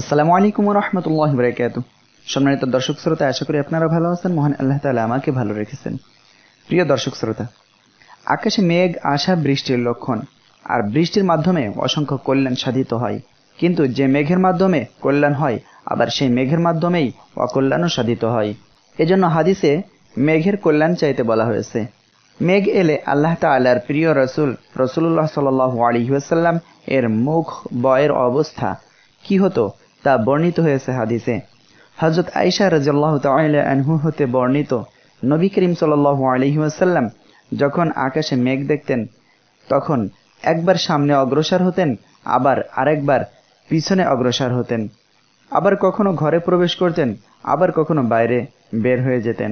আসসালামু আলাইকুম রহমতুল্লাহ বরাকাত সম্মানিত দর্শক শ্রোতা আশা করি আপনারা ভালো আছেন মহান আল্লাহ তালা আমাকে ভালো রেখেছেন প্রিয় দর্শক শ্রোতা আকাশে মেঘ আসা বৃষ্টির লক্ষণ আর বৃষ্টির মাধ্যমে অসংখ্য কল্যাণ সাধিত হয় কিন্তু যে মেঘের মাধ্যমে কল্যাণ হয় আবার সেই মেঘের মাধ্যমেই অকল্যাণও সাধিত হয় এজন্য হাদিসে মেঘের কল্যাণ চাইতে বলা হয়েছে মেঘ এলে আল্লাহ তাল্লার প্রিয় রসুল রসুল্লাহ সাল ওয়াসাল্লাম এর মুখ বয়ের অবস্থা কি হতো তা বর্ণিত হয়েছে হাদিসে হজরত আইসা রাজাল্লাহ আনহু হতে বর্ণিত নবী করিম সাল আলহিউসাল্লাম যখন আকাশে মেঘ দেখতেন তখন একবার সামনে অগ্রসর হতেন আবার আরেকবার পিছনে অগ্রসর হতেন আবার কখনো ঘরে প্রবেশ করতেন আবার কখনো বাইরে বের হয়ে যেতেন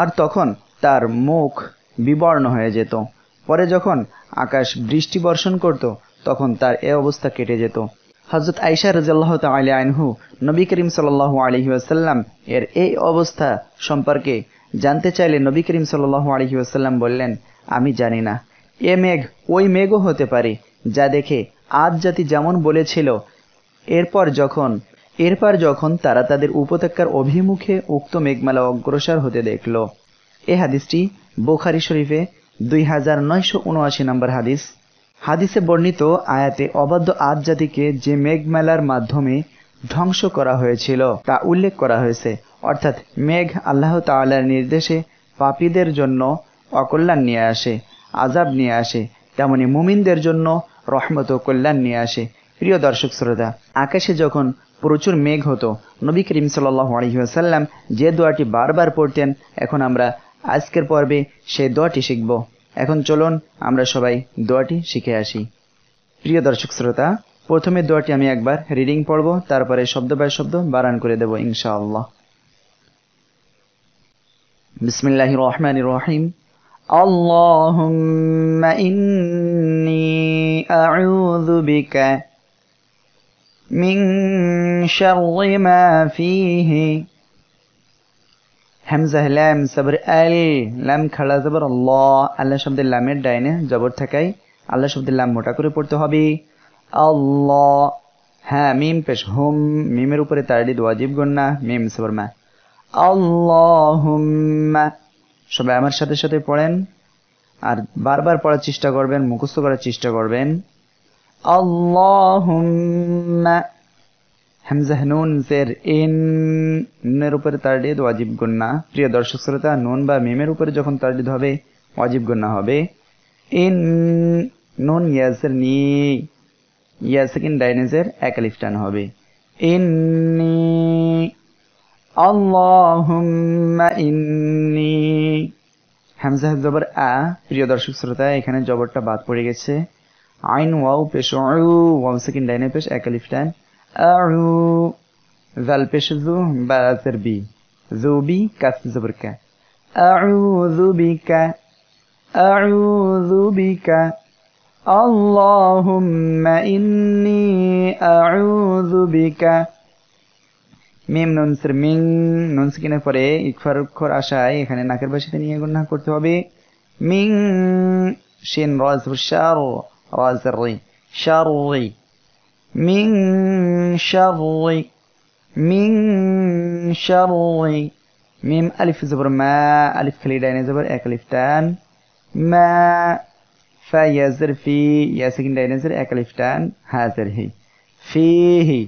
আর তখন তার মুখ বিবর্ণ হয়ে যেত পরে যখন আকাশ বৃষ্টি বর্ষণ করত তখন তার এ অবস্থা কেটে যেত হজরত আইসা রাজিয়াল্লাহ তাল আইনহু নবী করিম সাল্লাহ আলহি আসাল্লাম এর এই অবস্থা সম্পর্কে জানতে চাইলে নবী করিম সাল্লাহ আলহি আসাল্লাম বললেন আমি জানি না এ মেঘ ওই মেঘও হতে পারে যা দেখে আজ জাতি যেমন বলেছিল এরপর যখন এরপর যখন তারা তাদের উপত্যকার অভিমুখে উক্ত মেঘমালা অগ্রসর হতে দেখল এ হাদিসটি বোখারি শরীফে দুই হাজার নয়শো উনআশি নম্বর হাদিস হাদিসে বর্ণিত আয়াতে অবাধ্য আদ জাতিকে যে মেঘমেলার মাধ্যমে ধ্বংস করা হয়েছিল তা উল্লেখ করা হয়েছে অর্থাৎ মেঘ আল্লাহ তাল্লার নির্দেশে পাপীদের জন্য অকল্যাণ নিয়ে আসে আজাব নিয়ে আসে তেমনি মুমিনদের জন্য রহমত ও কল্যাণ নিয়ে আসে প্রিয় দর্শক শ্রোতা আকাশে যখন প্রচুর মেঘ হতো নবী করিম সাল্লাহ যে দোয়াটি বারবার পড়তেন এখন আমরা আজকের পর্বে সেই দোয়াটি শিখব এখন চলুন আমরা সবাই দোয়াটি শিখে আসি প্রিয় দর্শক শ্রোতা প্রথমে দোয়াটি আমি একবার রিডিং পড়ব তারপরে শব্দ বাই শব্দ বারান করে দেব ইনশাআল্লাহ বিসমিল্লাহ রহমান রহিম আল্লাহ إني أعوذ بك من হ্যামজাহ ল্যাম সাবর আল ল্যাম খাড়া জবর ল আল্লাহ শব্দের লামের ডাইনে জবর থাকায় আল্লাহ শব্দের লাম মোটা করে পড়তে হবে আল্লাহ হ্যাঁ মিম পেশ হোম মিমের উপরে তার তারডি দোয়াজিব গন্না মিম সাবর মা আল্লাহুম্মা সবাই আমার সাথে সাথে পড়েন আর বারবার পড়ার চেষ্টা করবেন মুখস্থ করার চেষ্টা করবেন হুম হ্যামজা নুন জের এন নুনের উপরে তারডিদ ওয়াজিব গন্না প্রিয় দর্শক শ্রোতা নুন বা মেমের উপরে যখন তারডিদ হবে ওয়াজিব গন্না হবে ইন নুন ইয়াসের নি সেকেন্ড ডাইনেজের এক আলিফ টান হবে ইন্নি আল্লাহুম্মা ইন্নি হ্যামজা জবর আ প্রিয় দর্শক শ্রোতা এখানে জবরটা বাদ পড়ে গেছে আইন ওয়াও পেশ ওয়াও সেকেন্ড ডাইনে পেশ এক আলিফ أعو ذل پیش زو با زر بی زو بی کس زبر که أعوذ بك أعوذ بك اللهم إني أعوذ بك মিম নুন মিং নুন সিকিনের পরে ইকফার অক্ষর আসায় এখানে নাকের বাসাতে নিয়ে গুণা করতে হবে মিং শিন রাজ শার রাজ রি শার রি মিং شري من شري ميم ألف زبر ما ألف كليدان زبر أكلف تان ما فيزر في يا سكن داين زبر أكلف تان هازر هي فيه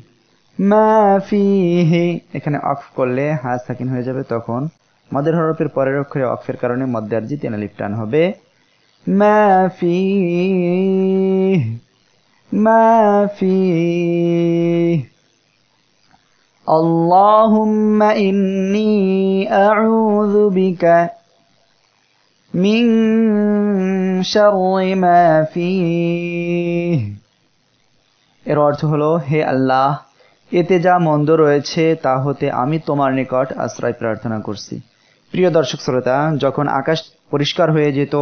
ما فيه এখানে অক্ফ করলে হা সাকিন হয়ে যাবে তখন মদের হরফের পরের অক্ষরে অক্ফের কারণে মদ্দার্জি তেনালিপ টান হবে মা ফিহ ما فيه اللهم إني أعوذ بك من شر ما فيه এর অর্থ হলো হে আল্লাহ এতে যা মন্দ রয়েছে তা হতে আমি তোমার নিকট আশ্রয় প্রার্থনা করছি প্রিয় দর্শক শ্রোতা যখন আকাশ পরিষ্কার হয়ে যেত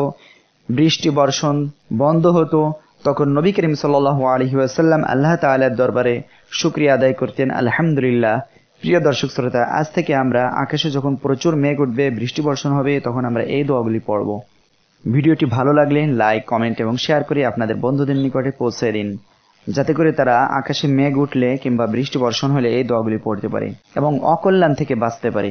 বৃষ্টি বর্ষণ বন্ধ হতো তখন নবী করিম সাল্লাহ আলহিউসাল্লাম আল্লাহ তালের দরবারে শুক্রিয়া আদায় করতেন আলহামদুলিল্লাহ প্রিয় দর্শক শ্রোতা আজ থেকে আমরা আকাশে যখন প্রচুর মেঘ উঠবে বৃষ্টি বর্ষণ হবে তখন আমরা এই দোয়াগুলি পড়ব ভিডিওটি ভালো লাগলে লাইক কমেন্ট এবং শেয়ার করে আপনাদের বন্ধুদের নিকটে পৌঁছে দিন যাতে করে তারা আকাশে মেঘ উঠলে কিংবা বৃষ্টি বর্ষণ হলে এই দোয়াগুলি পড়তে পারে এবং অকল্যাণ থেকে বাঁচতে পারে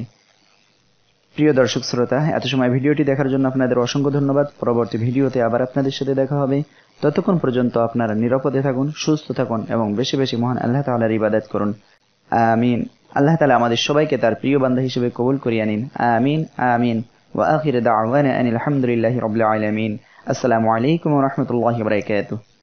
প্রিয় দর্শক শ্রোতা এত সময় ভিডিওটি দেখার জন্য আপনাদের অসংখ্য ধন্যবাদ পরবর্তী ভিডিওতে আবার আপনাদের সাথে দেখা হবে ততক্ষণ পর্যন্ত আপনারা নিরাপদে থাকুন সুস্থ থাকুন এবং বেশি বেশি মহান আল্লাহ তাআলার ইবাদত করুন আমিন আল্লাহ তালা আমাদের সবাইকে তার প্রিয় বান্ধা হিসেবে কবুল করিয়া নিন আমিন আমিন ওয়া আখির দাওয়ানা আনিল হামদুলিল্লাহি রাব্বিল আলামিন আসসালামু আলাইকুম ওয়া রাহমাতুল্লাহি ওয়া বারাকাতুহু